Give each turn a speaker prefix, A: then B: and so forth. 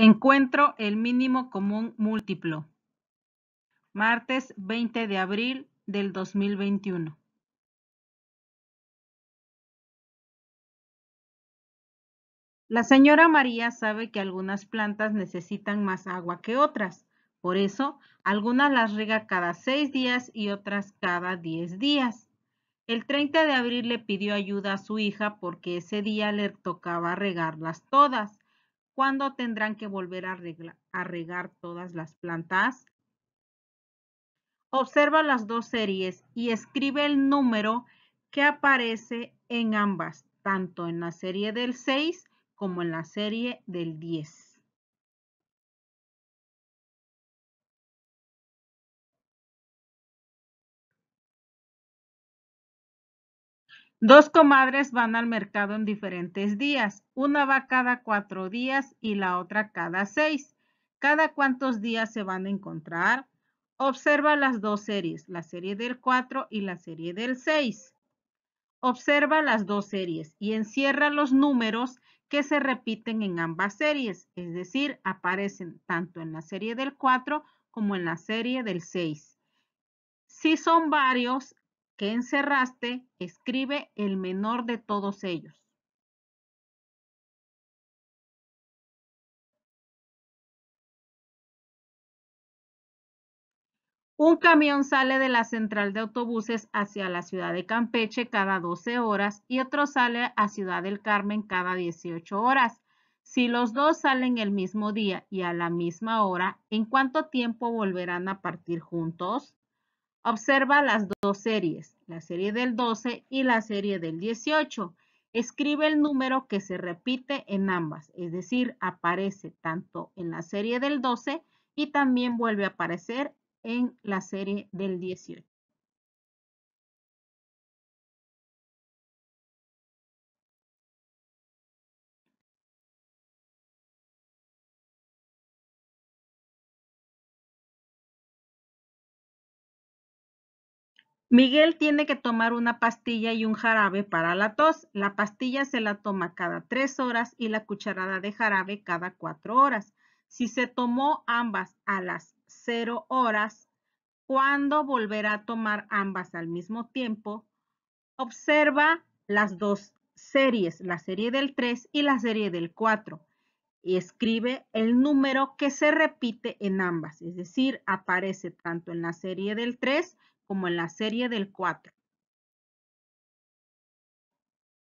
A: Encuentro el mínimo común múltiplo. Martes 20 de abril del 2021.
B: La señora María sabe que algunas plantas necesitan más agua que otras. Por eso, algunas las riega cada seis días y otras cada diez días. El 30 de abril le pidió ayuda a su hija porque ese día le tocaba regarlas todas. ¿Cuándo tendrán que volver a, regar todas las plantas? Observa las dos series y escribe el número que aparece en ambas, tanto en la serie del 6 como en la serie del 10. Dos comadres van al mercado en diferentes días. Una va cada cuatro días y la otra cada seis. ¿Cada cuántos días se van a encontrar? Observa las dos series, la serie del 4 y la serie del 6. Observa las dos series y encierra los números que se repiten en ambas series, es decir, aparecen tanto en la serie del 4 como en la serie del 6. Si son varios, ¿Qué encerraste, escribe el menor de todos ellos. Un camión sale de la central de autobuses hacia la ciudad de Campeche cada 12 horas y otro sale a Ciudad del Carmen cada 18 horas. Si los dos salen el mismo día y a la misma hora, ¿en cuánto tiempo volverán a partir juntos? Observa las dos series, la serie del 12 y la serie del 18. Escribe el número que se repite en ambas, es decir, aparece tanto en la serie del 12 y también vuelve a aparecer en la serie del 18. Miguel tiene que tomar una pastilla y un jarabe para la tos. La pastilla se la toma cada tres horas y la cucharada de jarabe cada cuatro horas. Si se tomó ambas a las cero horas, ¿cuándo volverá a tomar ambas al mismo tiempo? Observa las dos series, la serie del 3 y la serie del 4. Y escribe el número que se repite en ambas, es decir, aparece tanto en la serie del 3 como en la serie del 4.